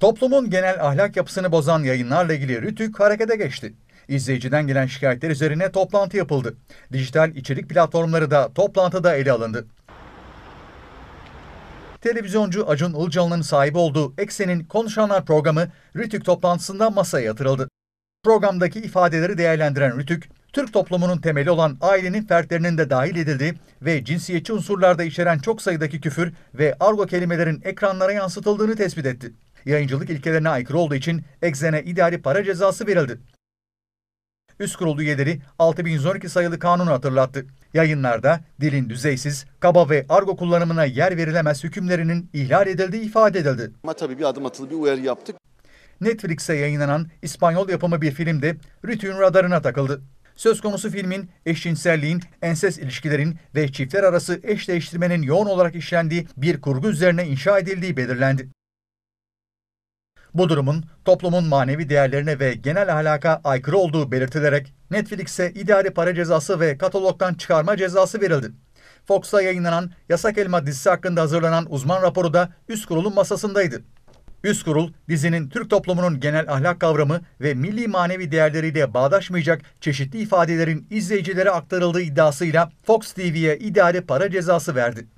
Toplumun genel ahlak yapısını bozan yayınlarla ilgili Rütük harekete geçti. İzleyiciden gelen şikayetler üzerine toplantı yapıldı. Dijital içerik platformları da toplantıda ele alındı. Televizyoncu Acun Ilıcalı'nın sahibi olduğu Eksen'in Konuşanlar programı Rütük toplantısında masaya yatırıldı. Programdaki ifadeleri değerlendiren Rütük, Türk toplumunun temeli olan ailenin fertlerinin de dahil edildiği ve cinsiyetçi unsurlarda içeren çok sayıdaki küfür ve argo kelimelerin ekranlara yansıtıldığını tespit etti yayıncılık ilkelerine aykırı olduğu için Exxen'e idari para cezası verildi. Üst kurul üyeleri 6112 sayılı kanunu hatırlattı. Yayınlarda dilin düzeysiz, kaba ve argo kullanımına yer verilemez hükümlerinin ihlal edildiği ifade edildi. Ama tabii bir adım atılı bir uyarı yaptık. Netflix'e yayınlanan İspanyol yapımı bir filmde Rütü'nün radarına takıldı. Söz konusu filmin eşcinselliğin, enses ilişkilerin ve çiftler arası eş değiştirmenin yoğun olarak işlendiği bir kurgu üzerine inşa edildiği belirlendi. Bu durumun toplumun manevi değerlerine ve genel ahlaka aykırı olduğu belirtilerek Netflix'e idari para cezası ve katalogdan çıkarma cezası verildi. Fox'ta yayınlanan Yasak Elma dizisi hakkında hazırlanan uzman raporu da üst kurulun masasındaydı. Üst kurul, dizinin Türk toplumunun genel ahlak kavramı ve milli manevi değerleriyle bağdaşmayacak çeşitli ifadelerin izleyicilere aktarıldığı iddiasıyla Fox TV'ye idari para cezası verdi.